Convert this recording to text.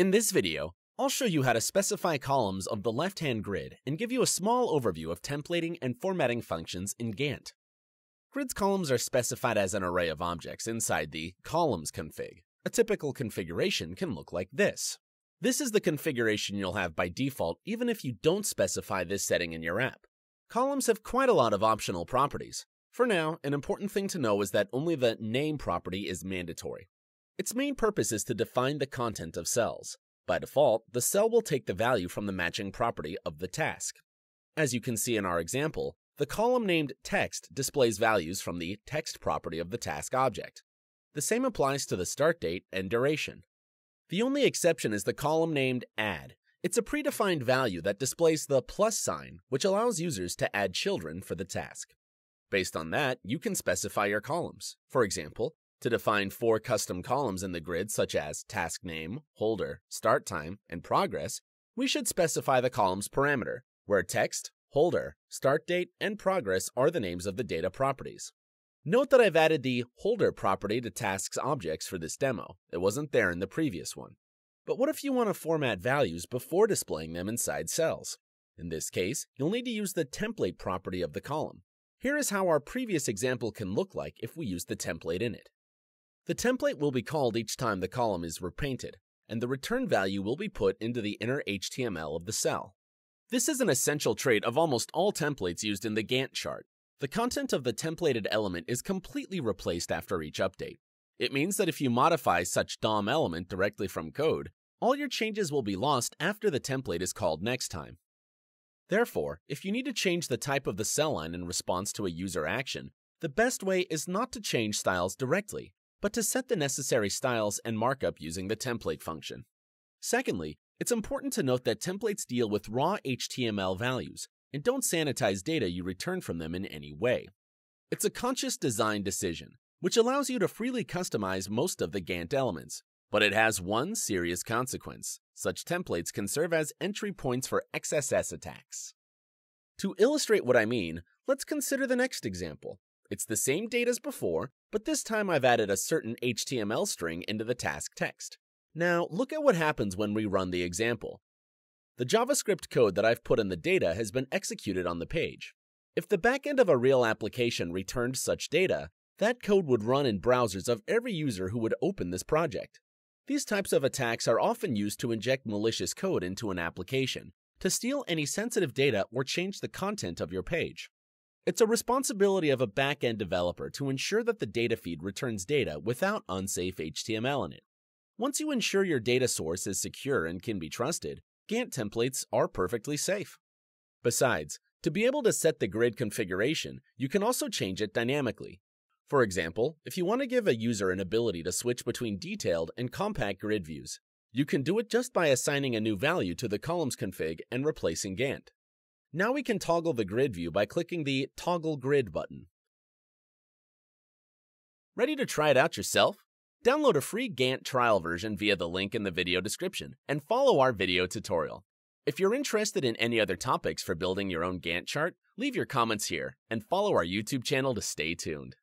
In this video, I'll show you how to specify columns of the left-hand grid and give you a small overview of templating and formatting functions in Gantt. Grids columns are specified as an array of objects inside the columns config. A typical configuration can look like this. This is the configuration you'll have by default even if you don't specify this setting in your app. Columns have quite a lot of optional properties. For now, an important thing to know is that only the name property is mandatory. Its main purpose is to define the content of cells. By default, the cell will take the value from the matching property of the task. As you can see in our example, the column named text displays values from the text property of the task object. The same applies to the start date and duration. The only exception is the column named add. It's a predefined value that displays the plus sign, which allows users to add children for the task. Based on that, you can specify your columns. For example, to define four custom columns in the grid such as task name, holder, start time, and progress, we should specify the column's parameter, where text, holder, start date, and progress are the names of the data properties. Note that I've added the holder property to tasks objects for this demo. It wasn't there in the previous one. But what if you want to format values before displaying them inside cells? In this case, you'll need to use the template property of the column. Here is how our previous example can look like if we use the template in it. The template will be called each time the column is repainted, and the return value will be put into the inner HTML of the cell. This is an essential trait of almost all templates used in the Gantt chart. The content of the templated element is completely replaced after each update. It means that if you modify such DOM element directly from code, all your changes will be lost after the template is called next time. Therefore, if you need to change the type of the cell line in response to a user action, the best way is not to change styles directly, but to set the necessary styles and markup using the template function. Secondly, it's important to note that templates deal with raw HTML values and don't sanitize data you return from them in any way. It's a conscious design decision, which allows you to freely customize most of the Gantt elements, but it has one serious consequence. Such templates can serve as entry points for XSS attacks. To illustrate what I mean, let's consider the next example, it's the same date as before, but this time I've added a certain HTML string into the task text. Now, look at what happens when we run the example. The JavaScript code that I've put in the data has been executed on the page. If the backend of a real application returned such data, that code would run in browsers of every user who would open this project. These types of attacks are often used to inject malicious code into an application, to steal any sensitive data or change the content of your page. It's a responsibility of a backend developer to ensure that the data feed returns data without unsafe HTML in it. Once you ensure your data source is secure and can be trusted, Gantt templates are perfectly safe. Besides, to be able to set the grid configuration, you can also change it dynamically. For example, if you want to give a user an ability to switch between detailed and compact grid views, you can do it just by assigning a new value to the columns config and replacing Gantt. Now we can toggle the grid view by clicking the Toggle Grid button. Ready to try it out yourself? Download a free Gantt trial version via the link in the video description and follow our video tutorial. If you're interested in any other topics for building your own Gantt chart, leave your comments here and follow our YouTube channel to stay tuned.